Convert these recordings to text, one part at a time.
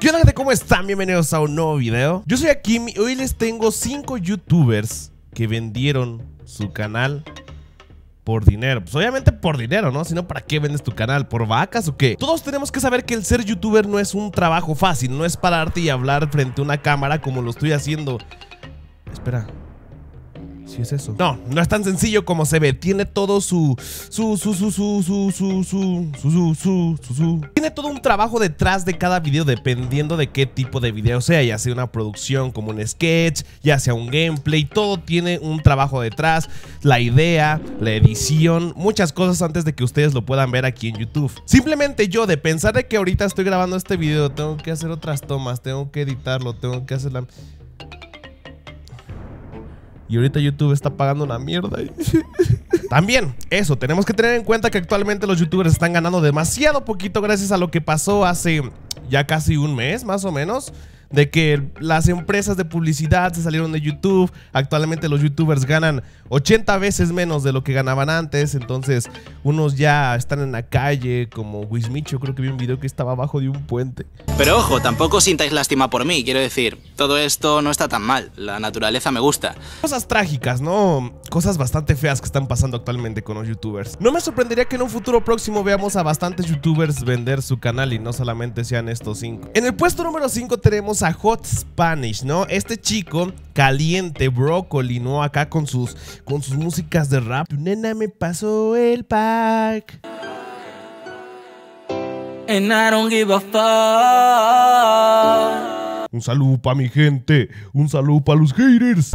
¿Qué onda gente? ¿Cómo están? Bienvenidos a un nuevo video Yo soy y hoy les tengo 5 youtubers que vendieron su canal por dinero. Pues obviamente por dinero, ¿no? Si no, ¿para qué vendes tu canal? ¿Por vacas o qué? Todos tenemos que saber que el ser youtuber no es un trabajo fácil, no es pararte y hablar frente a una cámara como lo estoy haciendo. Espera, es eso. No, no es tan sencillo como se ve. Tiene todo su. su, su, su, su, su, su, su, su, su, su, su. Tiene todo un trabajo detrás de cada video, dependiendo de qué tipo de video sea. Ya sea una producción como un sketch, ya sea un gameplay. Todo tiene un trabajo detrás. La idea, la edición, muchas cosas antes de que ustedes lo puedan ver aquí en YouTube. Simplemente yo, de pensar de que ahorita estoy grabando este video, tengo que hacer otras tomas, tengo que editarlo, tengo que hacer la. Y ahorita YouTube está pagando una mierda. También, eso, tenemos que tener en cuenta que actualmente los youtubers están ganando demasiado poquito gracias a lo que pasó hace ya casi un mes, más o menos de que las empresas de publicidad se salieron de YouTube, actualmente los youtubers ganan 80 veces menos de lo que ganaban antes, entonces unos ya están en la calle, como Wismicho, creo que vi un video que estaba abajo de un puente. Pero ojo, tampoco sintáis lástima por mí, quiero decir, todo esto no está tan mal, la naturaleza me gusta. Cosas trágicas, ¿no? Cosas bastante feas que están pasando actualmente con los youtubers. No me sorprendería que en un futuro próximo veamos a bastantes youtubers vender su canal y no solamente sean estos 5. En el puesto número 5 tenemos a Hot Spanish, ¿no? Este chico caliente, brócoli, ¿no? Acá con sus, con sus músicas de rap. nena me pasó el pack. Un saludo para mi gente, un saludo para los haters.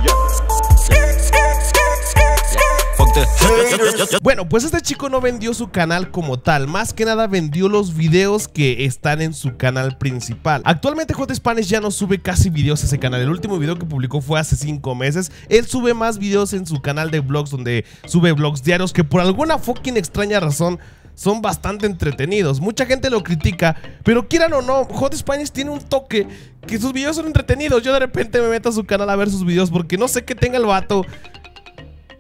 Bueno, pues este chico no vendió su canal como tal, más que nada vendió los videos que están en su canal principal. Actualmente Hot Spanish ya no sube casi videos a ese canal, el último video que publicó fue hace 5 meses. Él sube más videos en su canal de vlogs donde sube vlogs diarios que por alguna fucking extraña razón son bastante entretenidos. Mucha gente lo critica, pero quieran o no, Hot Spanish tiene un toque que sus videos son entretenidos. Yo de repente me meto a su canal a ver sus videos porque no sé qué tenga el vato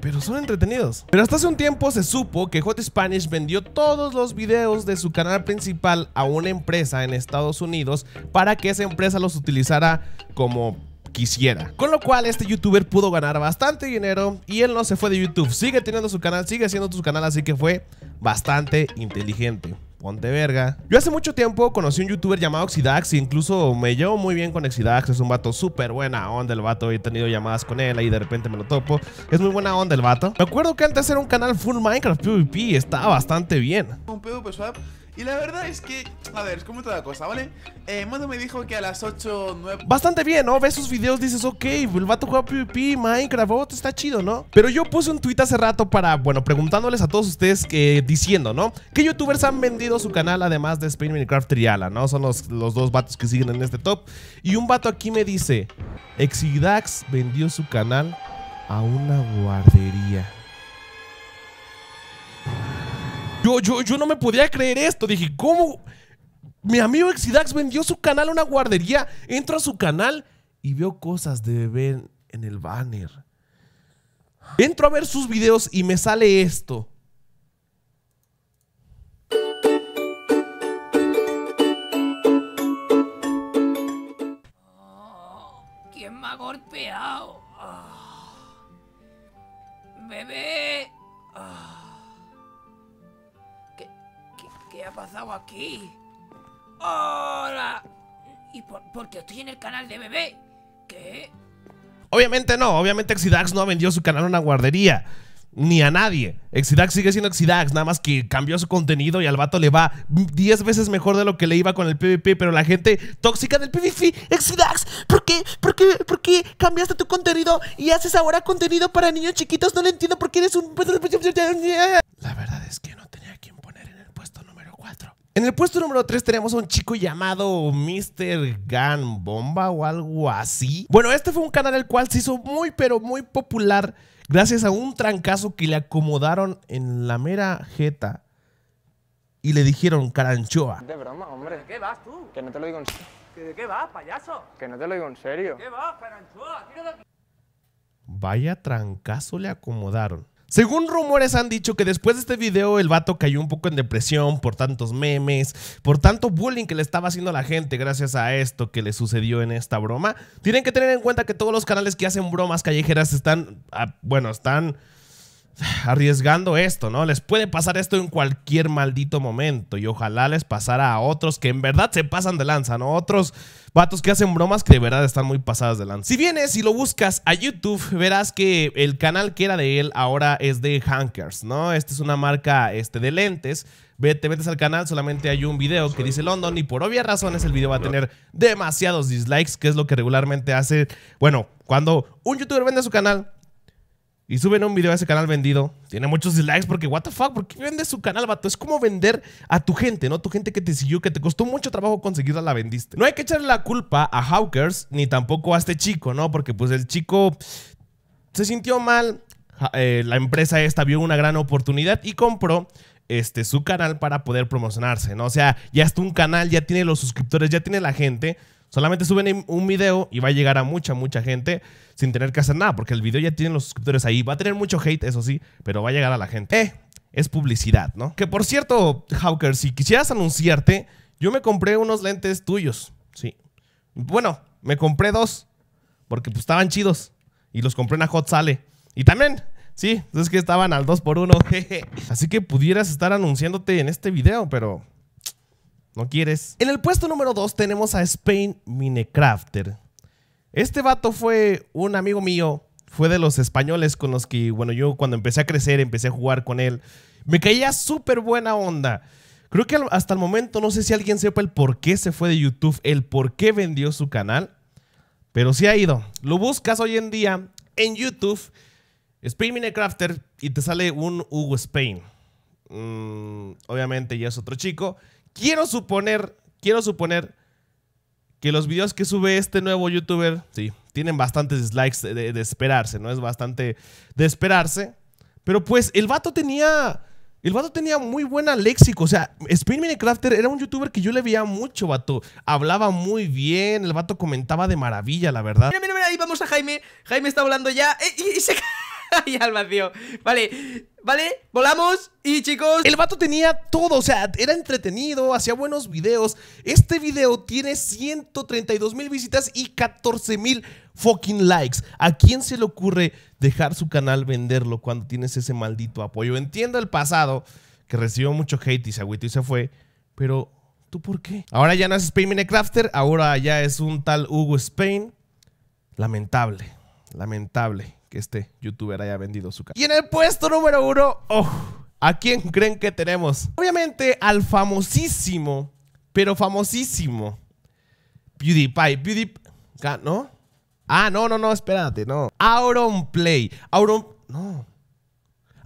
pero son entretenidos. Pero hasta hace un tiempo se supo que Hot Spanish vendió todos los videos de su canal principal a una empresa en Estados Unidos para que esa empresa los utilizara como quisiera. Con lo cual este youtuber pudo ganar bastante dinero y él no se fue de YouTube. Sigue teniendo su canal, sigue siendo su canal, así que fue bastante inteligente ponte verga. Yo hace mucho tiempo conocí un youtuber llamado Xidax. incluso me llevo muy bien con Xidax. Es un vato súper buena onda el vato. He tenido llamadas con él y de repente me lo topo. Es muy buena onda el vato. Me acuerdo que antes era un canal full Minecraft PvP. Estaba bastante bien. Un pedo, pues, y la verdad es que, a ver, es como toda cosa, ¿vale? Eh, me dijo que a las 8, 9... Bastante bien, ¿no? Ves sus videos, dices, ok, el vato juega PvP, Minecraft, oh, está chido, ¿no? Pero yo puse un tweet hace rato para, bueno, preguntándoles a todos ustedes que, diciendo, ¿no? ¿Qué youtubers han vendido su canal además de Spain Minecraft Triala, ¿no? Son los, los dos vatos que siguen en este top. Y un vato aquí me dice, Exidax vendió su canal a una guardería. Yo, yo, yo no me podía creer esto. Dije, ¿cómo? Mi amigo Exidax vendió su canal a una guardería. Entro a su canal y veo cosas de bebé en el banner. Entro a ver sus videos y me sale esto. ¿Quién me ha golpeado? Ah. Bebé. Ah. ¿Qué ha pasado aquí? ¡Hola! ¿Y por, qué estoy en el canal de bebé? ¿Qué? Obviamente no, obviamente Exidax no vendió su canal a una guardería ni a nadie. Exidax sigue siendo Exidax, nada más que cambió su contenido y al vato le va 10 veces mejor de lo que le iba con el PvP, pero la gente tóxica del PvP, Exidax, ¿por qué? ¿Por qué? ¿Por qué cambiaste tu contenido y haces ahora contenido para niños chiquitos? No le entiendo por qué eres un... La verdad es que en el puesto número 3 tenemos a un chico llamado Mr. Gun Bomba o algo así. Bueno, este fue un canal el cual se hizo muy pero muy popular gracias a un trancazo que le acomodaron en la mera jeta y le dijeron caranchoa. De broma, hombre. ¿De qué vas tú? Que no te lo digo en serio. ¿De qué vas, payaso? Que no te lo digo en serio. qué vas, caranchoa? Vaya trancazo le acomodaron. Según rumores han dicho que después de este video el vato cayó un poco en depresión por tantos memes, por tanto bullying que le estaba haciendo a la gente gracias a esto que le sucedió en esta broma. Tienen que tener en cuenta que todos los canales que hacen bromas callejeras están, ah, bueno, están arriesgando esto, ¿no? Les puede pasar esto en cualquier maldito momento y ojalá les pasara a otros que en verdad se pasan de lanza, ¿no? Otros vatos que hacen bromas que de verdad están muy pasadas de lanza. Si vienes y lo buscas a YouTube, verás que el canal que era de él ahora es de Hankers, ¿no? Esta es una marca este, de lentes te metes al canal, solamente hay un video que dice London y por obvias razones el video va a tener demasiados dislikes, que es lo que regularmente hace, bueno, cuando un youtuber vende su canal, y suben un video a ese canal vendido. Tiene muchos dislikes porque, what the fuck, ¿por qué vende su canal, vato? Es como vender a tu gente, ¿no? Tu gente que te siguió, que te costó mucho trabajo conseguirla, la vendiste. No hay que echarle la culpa a Hawkers ni tampoco a este chico, ¿no? Porque pues el chico se sintió mal. Eh, la empresa esta vio una gran oportunidad y compró este, su canal para poder promocionarse, ¿no? O sea, ya está un canal, ya tiene los suscriptores, ya tiene la gente. Solamente suben un video y va a llegar a mucha, mucha gente sin tener que hacer nada, porque el video ya tiene los suscriptores ahí. Va a tener mucho hate, eso sí, pero va a llegar a la gente. Eh, es publicidad, ¿no? Que por cierto, Hawker, si quisieras anunciarte, yo me compré unos lentes tuyos, sí. Bueno, me compré dos, porque pues estaban chidos y los compré en la Hot Sale. Y también Sí, es que estaban al 2 por 1 Así que pudieras estar anunciándote en este video, pero no quieres. En el puesto número 2 tenemos a Spain Minecrafter. Este vato fue un amigo mío, fue de los españoles con los que, bueno, yo cuando empecé a crecer, empecé a jugar con él. Me caía súper buena onda. Creo que hasta el momento no sé si alguien sepa el por qué se fue de YouTube, el por qué vendió su canal, pero sí ha ido. Lo buscas hoy en día en YouTube Spain Minecrafter y te sale un Hugo Spain. Mm, obviamente ya es otro chico. Quiero suponer, quiero suponer que los videos que sube este nuevo youtuber, sí, tienen bastantes dislikes de, esperarse, ¿no? Es bastante de esperarse. Pero pues el vato tenía... El vato tenía muy buena léxico. O sea, Spain Minecrafter era un youtuber que yo le veía mucho, vato. Hablaba muy bien, el vato comentaba de maravilla, la verdad. Mira, mira, ahí vamos a Jaime. Jaime está hablando ya. Eh, y, y se y al vacío. Vale, vale, volamos y chicos... El vato tenía todo, o sea, era entretenido, hacía buenos videos. Este video tiene 132 mil visitas y 14 mil fucking likes. ¿A quién se le ocurre dejar su canal venderlo cuando tienes ese maldito apoyo? Entiendo el pasado, que recibió mucho hate y se agüitó y se fue, pero... ¿Tú por qué? Ahora ya no es Spain Crafter, ahora ya es un tal Hugo Spain. Lamentable, lamentable que este youtuber haya vendido su canal... Y en el puesto número uno, oh, ¿a quién creen que tenemos? Obviamente al famosísimo, pero famosísimo PewDiePie. PewDiePie, ¿no? Ah, no, no, no, espérate, no. Auron Play. Auron, no.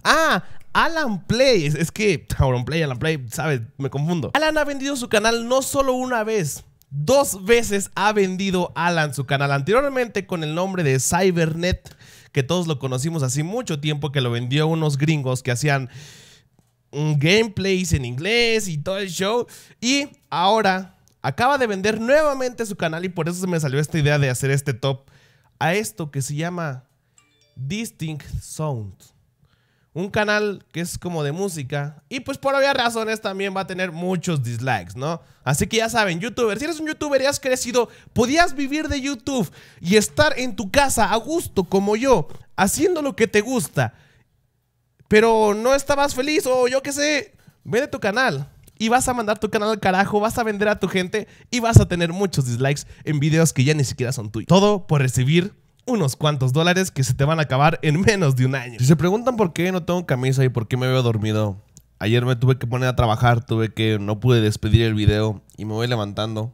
Ah, Alan Play, es, que AuronPlay, Play, Alan Play, sabes, me confundo. Alan ha vendido su canal no solo una vez, dos veces ha vendido Alan su canal, anteriormente con el nombre de Cybernet que todos lo conocimos hace mucho tiempo, que lo vendió unos gringos que hacían gameplays en inglés y todo el show. Y ahora acaba de vender nuevamente su canal y por eso se me salió esta idea de hacer este top a esto que se llama Distinct Sound un canal que es como de música. Y pues por obvias razones también va a tener muchos dislikes, ¿no? Así que ya saben, youtuber, si eres un youtuber y has crecido, podías vivir de YouTube y estar en tu casa a gusto como yo, haciendo lo que te gusta. Pero no estabas feliz o yo qué sé, ve de tu canal. Y vas a mandar tu canal al carajo, vas a vender a tu gente y vas a tener muchos dislikes en videos que ya ni siquiera son tuyos. Todo por recibir unos cuantos dólares que se te van a acabar en menos de un año. Si se preguntan por qué no tengo camisa y por qué me veo dormido, ayer me tuve que poner a trabajar, tuve que no pude despedir el video y me voy levantando.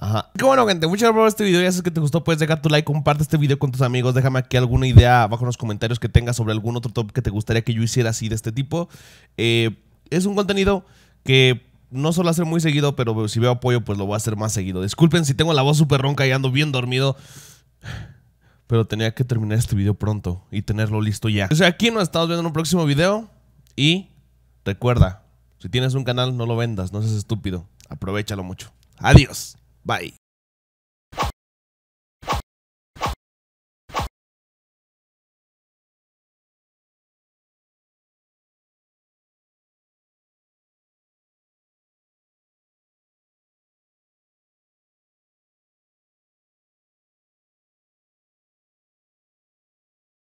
Ajá. Qué bueno, gente. Muchas gracias por este video. Ya sé que te gustó, puedes dejar tu like, comparte este video con tus amigos. Déjame aquí alguna idea abajo en los comentarios que tengas sobre algún otro top que te gustaría que yo hiciera así de este tipo. Eh, es un contenido que no suelo hacer muy seguido, pero si veo apoyo, pues lo voy a hacer más seguido. Disculpen si tengo la voz súper ronca y ando bien dormido. Pero tenía que terminar este video pronto y tenerlo listo ya. O sea, aquí nos estamos viendo en un próximo video. Y recuerda, si tienes un canal, no lo vendas, no seas estúpido. Aprovechalo mucho. Adiós. Bye.